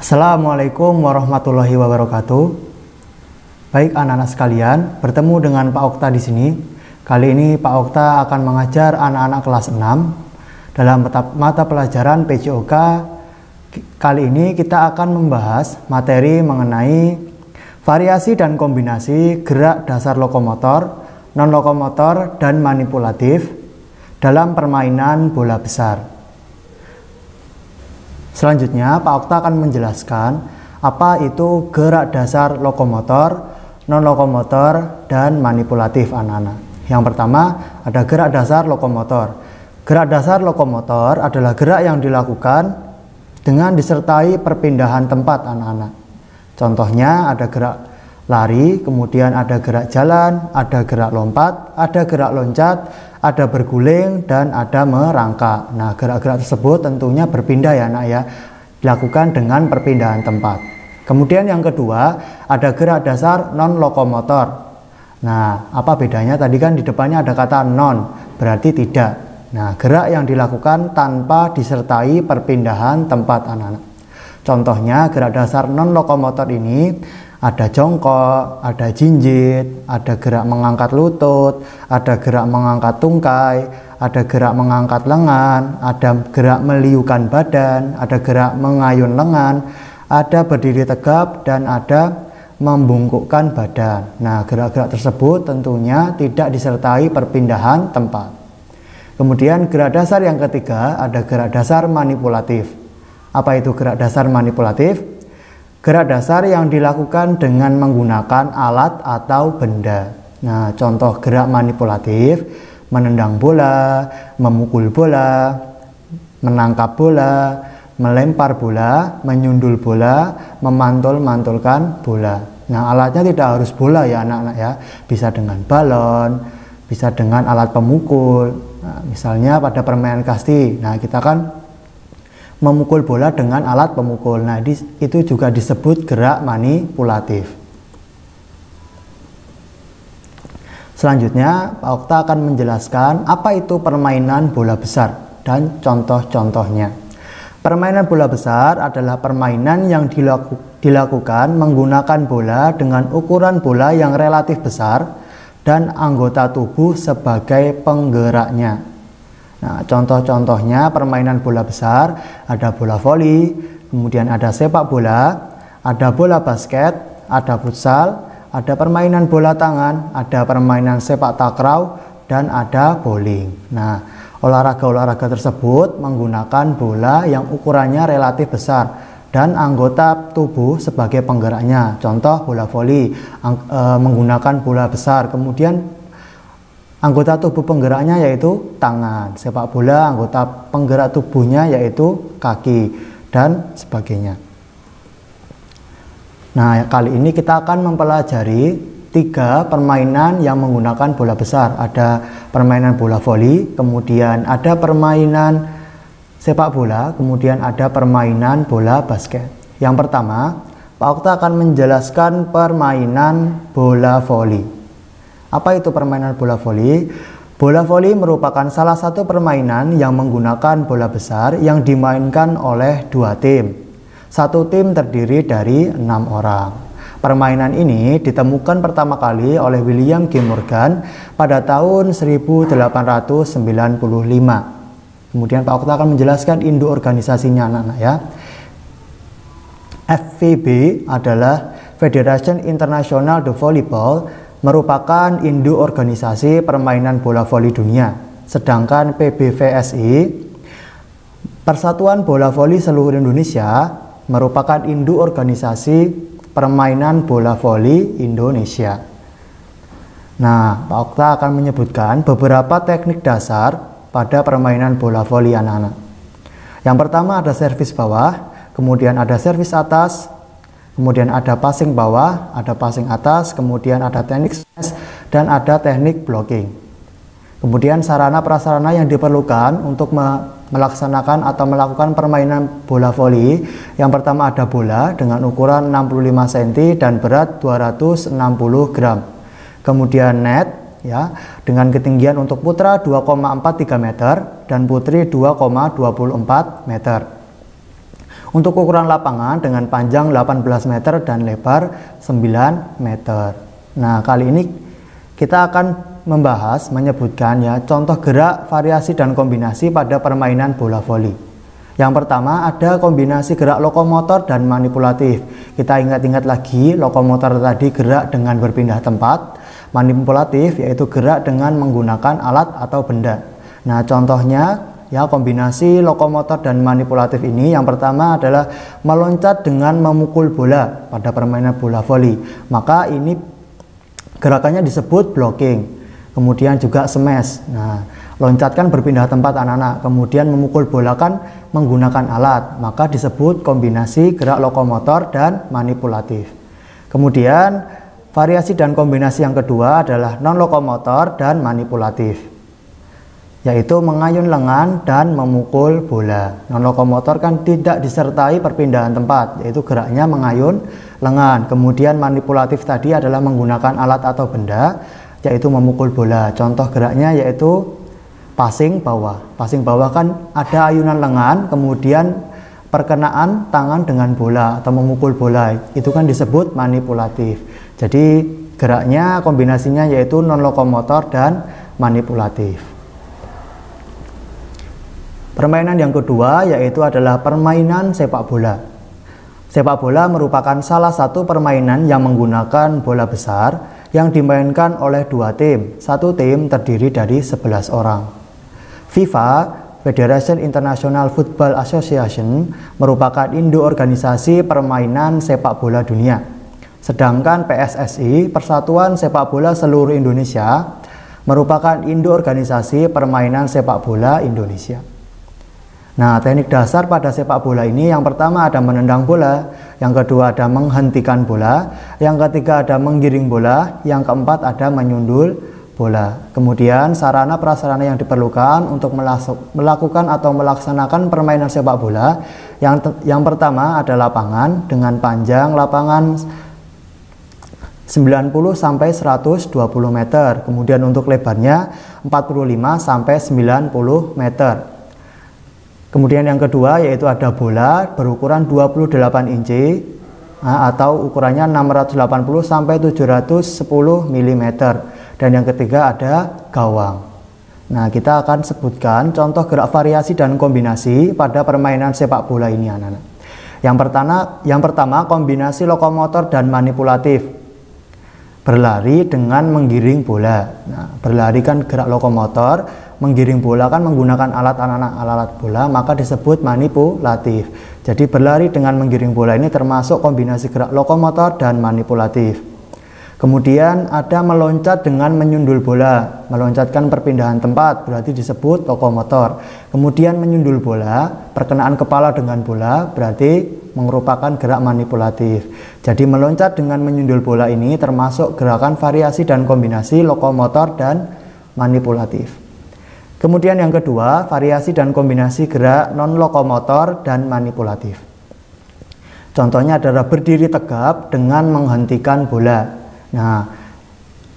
Assalamualaikum warahmatullahi wabarakatuh. Baik anak-anak sekalian, bertemu dengan Pak Okta di sini. Kali ini Pak Okta akan mengajar anak-anak kelas 6 dalam mata pelajaran PJOK. Kali ini kita akan membahas materi mengenai variasi dan kombinasi gerak dasar lokomotor, non-lokomotor, dan manipulatif dalam permainan bola besar. Selanjutnya, Pak Okta akan menjelaskan apa itu gerak dasar lokomotor, non-lokomotor, dan manipulatif anak-anak. Yang pertama, ada gerak dasar lokomotor. Gerak dasar lokomotor adalah gerak yang dilakukan dengan disertai perpindahan tempat anak-anak. Contohnya ada gerak lari, kemudian ada gerak jalan, ada gerak lompat, ada gerak loncat, ada berguling, dan ada merangkak. Nah, gerak-gerak tersebut tentunya berpindah ya anak ya, dilakukan dengan perpindahan tempat. Kemudian yang kedua, ada gerak dasar non-lokomotor. Nah, apa bedanya? Tadi kan di depannya ada kata non, berarti tidak. Nah, gerak yang dilakukan tanpa disertai perpindahan tempat anak-anak. Contohnya, gerak dasar non-lokomotor ini ada jongkok, ada jinjit, ada gerak mengangkat lutut, ada gerak mengangkat tungkai, ada gerak mengangkat lengan, ada gerak meliukan badan, ada gerak mengayun lengan, ada berdiri tegap dan ada membungkukkan badan. Nah, gerak-gerak tersebut tentunya tidak disertai perpindahan tempat. Kemudian gerak dasar yang ketiga ada gerak dasar manipulatif. Apa itu gerak dasar manipulatif? Gerak dasar yang dilakukan dengan menggunakan alat atau benda. Nah, contoh gerak manipulatif, menendang bola, memukul bola, menangkap bola, melempar bola, menyundul bola, memantul-mantulkan bola. Nah, alatnya tidak harus bola ya anak-anak ya. Bisa dengan balon, bisa dengan alat pemukul. Nah, misalnya pada permainan kasti. Nah, kita kan memukul bola dengan alat pemukul. Nah, itu juga disebut gerak manipulatif. Selanjutnya, Pak Okta akan menjelaskan apa itu permainan bola besar dan contoh-contohnya. Permainan bola besar adalah permainan yang dilaku, dilakukan menggunakan bola dengan ukuran bola yang relatif besar dan anggota tubuh sebagai penggeraknya. Nah, contoh-contohnya permainan bola besar, ada bola voli, kemudian ada sepak bola, ada bola basket, ada futsal, ada permainan bola tangan, ada permainan sepak takraw, dan ada bowling. Nah, olahraga-olahraga tersebut menggunakan bola yang ukurannya relatif besar dan anggota tubuh sebagai penggeraknya. Contoh bola voli e, menggunakan bola besar, kemudian Anggota tubuh penggeraknya yaitu tangan, sepak bola anggota penggerak tubuhnya yaitu kaki dan sebagainya. Nah, kali ini kita akan mempelajari tiga permainan yang menggunakan bola besar. Ada permainan bola voli, kemudian ada permainan sepak bola, kemudian ada permainan bola basket. Yang pertama, Pak Okta akan menjelaskan permainan bola voli. Apa itu permainan bola voli? Bola voli merupakan salah satu permainan yang menggunakan bola besar yang dimainkan oleh dua tim. Satu tim terdiri dari enam orang. Permainan ini ditemukan pertama kali oleh William G. Morgan pada tahun 1895. Kemudian Pak Okta akan menjelaskan induk organisasinya anak-anak ya. FVB adalah Federation International de Volleyball merupakan induk organisasi permainan bola voli dunia. Sedangkan PBVSI Persatuan Bola Voli Seluruh Indonesia merupakan induk organisasi permainan bola voli Indonesia. Nah, Pak Okta akan menyebutkan beberapa teknik dasar pada permainan bola voli anak-anak. Yang pertama ada servis bawah, kemudian ada servis atas, kemudian ada passing bawah, ada passing atas, kemudian ada teknik smash, dan ada teknik blocking. Kemudian sarana prasarana yang diperlukan untuk melaksanakan atau melakukan permainan bola voli. Yang pertama ada bola dengan ukuran 65 cm dan berat 260 gram. Kemudian net ya dengan ketinggian untuk putra 2,43 meter dan putri 2,24 meter. Untuk ukuran lapangan dengan panjang 18 meter dan lebar 9 meter. Nah, kali ini kita akan membahas menyebutkan ya contoh gerak, variasi dan kombinasi pada permainan bola voli. Yang pertama ada kombinasi gerak lokomotor dan manipulatif. Kita ingat-ingat lagi lokomotor tadi gerak dengan berpindah tempat, manipulatif yaitu gerak dengan menggunakan alat atau benda. Nah, contohnya Ya, kombinasi lokomotor dan manipulatif ini yang pertama adalah meloncat dengan memukul bola pada permainan bola voli. Maka ini gerakannya disebut blocking. Kemudian juga smash. Nah, loncatkan berpindah tempat anak-anak, kemudian memukul bola kan menggunakan alat. Maka disebut kombinasi gerak lokomotor dan manipulatif. Kemudian variasi dan kombinasi yang kedua adalah non lokomotor dan manipulatif yaitu mengayun lengan dan memukul bola. Non-lokomotor kan tidak disertai perpindahan tempat, yaitu geraknya mengayun lengan. Kemudian manipulatif tadi adalah menggunakan alat atau benda, yaitu memukul bola. Contoh geraknya yaitu passing bawah. Passing bawah kan ada ayunan lengan, kemudian perkenaan tangan dengan bola atau memukul bola. Itu kan disebut manipulatif. Jadi geraknya kombinasinya yaitu non-lokomotor dan manipulatif. Permainan yang kedua yaitu adalah permainan sepak bola. Sepak bola merupakan salah satu permainan yang menggunakan bola besar yang dimainkan oleh dua tim. Satu tim terdiri dari 11 orang. FIFA Federation International Football Association merupakan induk organisasi permainan sepak bola dunia. Sedangkan PSSI, Persatuan Sepak Bola Seluruh Indonesia, merupakan induk organisasi permainan sepak bola Indonesia. Nah, teknik dasar pada sepak bola ini yang pertama ada menendang bola, yang kedua ada menghentikan bola, yang ketiga ada menggiring bola, yang keempat ada menyundul bola. Kemudian sarana prasarana yang diperlukan untuk melakukan atau melaksanakan permainan sepak bola. Yang yang pertama ada lapangan dengan panjang lapangan 90 sampai 120 meter. Kemudian untuk lebarnya 45 sampai 90 meter. Kemudian yang kedua yaitu ada bola berukuran 28 inci ah, atau ukurannya 680 sampai 710 mm. Dan yang ketiga ada gawang. Nah, kita akan sebutkan contoh gerak variasi dan kombinasi pada permainan sepak bola ini anak-anak. Yang pertama, yang pertama kombinasi lokomotor dan manipulatif. Berlari dengan menggiring bola. Nah, berlari kan gerak lokomotor, menggiring bola kan menggunakan alat anak-anak alat bola maka disebut manipulatif. Jadi berlari dengan menggiring bola ini termasuk kombinasi gerak lokomotor dan manipulatif. Kemudian ada meloncat dengan menyundul bola, meloncatkan perpindahan tempat, berarti disebut lokomotor. Kemudian menyundul bola, perkenaan kepala dengan bola, berarti merupakan gerak manipulatif. Jadi meloncat dengan menyundul bola ini termasuk gerakan variasi dan kombinasi lokomotor dan manipulatif. Kemudian yang kedua, variasi dan kombinasi gerak non-lokomotor dan manipulatif. Contohnya adalah berdiri tegap dengan menghentikan bola. Nah,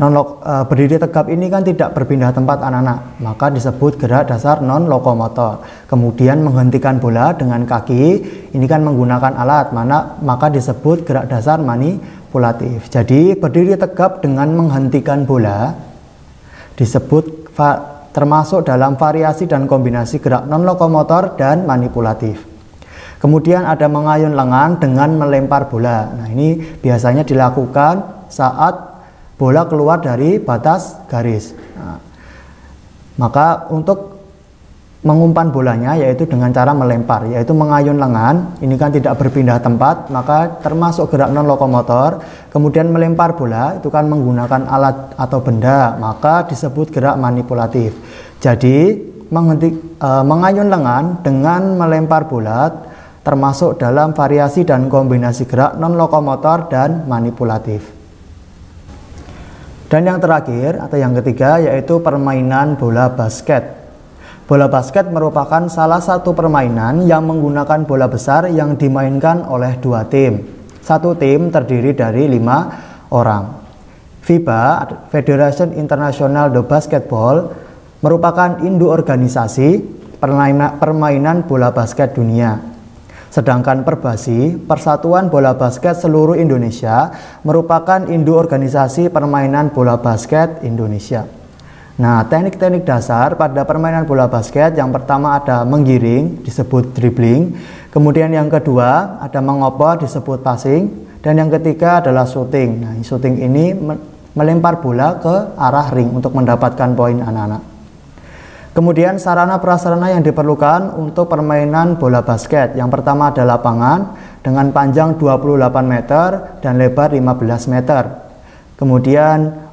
non lok e, berdiri tegap ini kan tidak berpindah tempat anak-anak, maka disebut gerak dasar non-lokomotor. Kemudian menghentikan bola dengan kaki, ini kan menggunakan alat, mana maka disebut gerak dasar manipulatif. Jadi, berdiri tegap dengan menghentikan bola disebut termasuk dalam variasi dan kombinasi gerak non-lokomotor dan manipulatif. Kemudian ada mengayun lengan dengan melempar bola. Nah, ini biasanya dilakukan saat bola keluar dari batas garis. Nah, maka untuk mengumpan bolanya yaitu dengan cara melempar yaitu mengayun lengan ini kan tidak berpindah tempat maka termasuk gerak non lokomotor kemudian melempar bola itu kan menggunakan alat atau benda maka disebut gerak manipulatif jadi menghenti, e, mengayun lengan dengan melempar bola termasuk dalam variasi dan kombinasi gerak non lokomotor dan manipulatif dan yang terakhir atau yang ketiga yaitu permainan bola basket Bola basket merupakan salah satu permainan yang menggunakan bola besar yang dimainkan oleh dua tim. Satu tim terdiri dari lima orang. FIBA, Federation International de Basketball, merupakan induk organisasi permainan bola basket dunia. Sedangkan Perbasi, Persatuan Bola Basket Seluruh Indonesia, merupakan induk organisasi permainan bola basket Indonesia. Nah, teknik-teknik dasar pada permainan bola basket yang pertama ada menggiring disebut dribbling, kemudian yang kedua ada mengoper disebut passing, dan yang ketiga adalah shooting. Nah, shooting ini melempar bola ke arah ring untuk mendapatkan poin anak-anak. Kemudian sarana prasarana yang diperlukan untuk permainan bola basket. Yang pertama ada lapangan dengan panjang 28 meter dan lebar 15 meter. Kemudian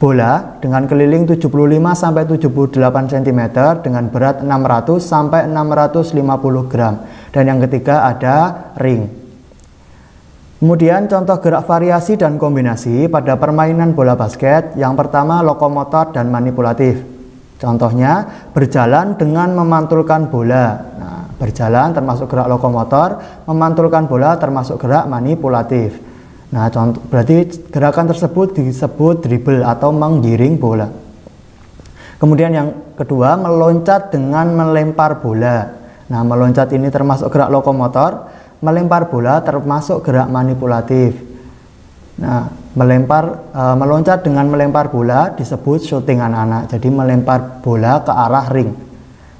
Bola dengan keliling 75 sampai 78 cm dengan berat 600 sampai 650 gram. Dan yang ketiga ada ring. Kemudian contoh gerak variasi dan kombinasi pada permainan bola basket yang pertama lokomotor dan manipulatif. Contohnya berjalan dengan memantulkan bola. Nah, berjalan termasuk gerak lokomotor, memantulkan bola termasuk gerak manipulatif. Nah, contoh berarti gerakan tersebut disebut dribble atau menggiring bola. Kemudian yang kedua, meloncat dengan melempar bola. Nah, meloncat ini termasuk gerak lokomotor, melempar bola termasuk gerak manipulatif. Nah, melempar e, meloncat dengan melempar bola disebut shooting anak-anak. Jadi melempar bola ke arah ring.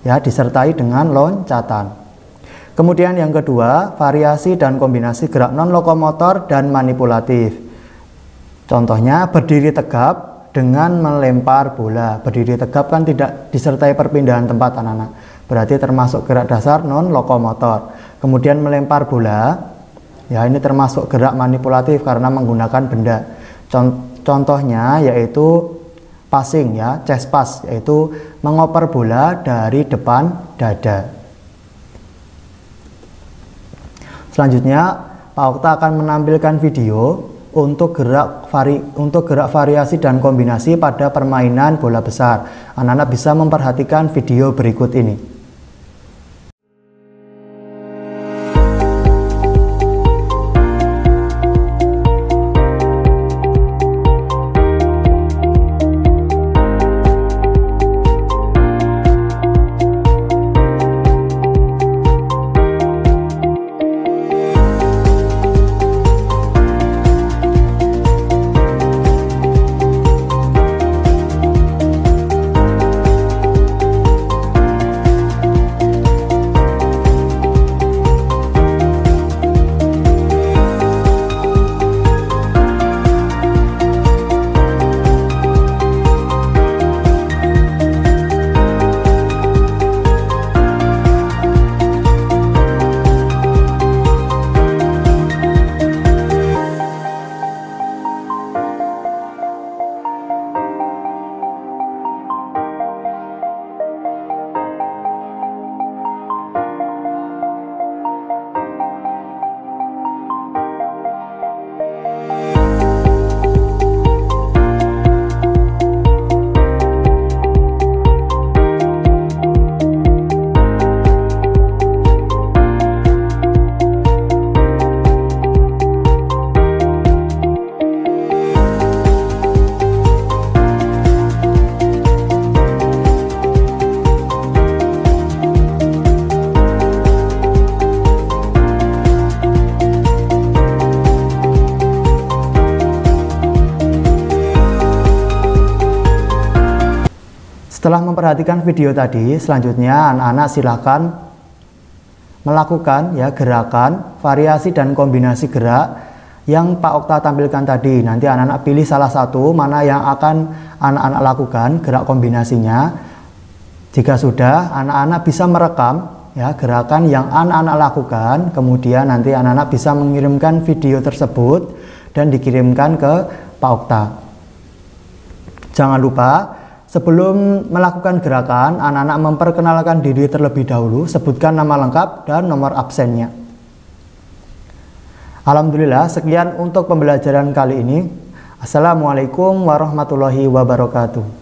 Ya, disertai dengan loncatan. Kemudian yang kedua, variasi dan kombinasi gerak non-lokomotor dan manipulatif. Contohnya berdiri tegap dengan melempar bola. Berdiri tegap kan tidak disertai perpindahan tempat anak-anak. Berarti termasuk gerak dasar non-lokomotor. Kemudian melempar bola, ya ini termasuk gerak manipulatif karena menggunakan benda. Contohnya yaitu passing ya, chest pass yaitu mengoper bola dari depan dada. Selanjutnya, Pak Okta akan menampilkan video untuk gerak vari untuk gerak variasi dan kombinasi pada permainan bola besar. Anak-anak bisa memperhatikan video berikut ini. Setelah memperhatikan video tadi, selanjutnya anak-anak silakan melakukan ya gerakan, variasi dan kombinasi gerak yang Pak Okta tampilkan tadi. Nanti anak-anak pilih salah satu mana yang akan anak-anak lakukan gerak kombinasinya. Jika sudah, anak-anak bisa merekam ya gerakan yang anak-anak lakukan. Kemudian nanti anak-anak bisa mengirimkan video tersebut dan dikirimkan ke Pak Okta. Jangan lupa Sebelum melakukan gerakan, anak-anak memperkenalkan diri terlebih dahulu, sebutkan nama lengkap dan nomor absennya. Alhamdulillah, sekian untuk pembelajaran kali ini. Assalamualaikum warahmatullahi wabarakatuh.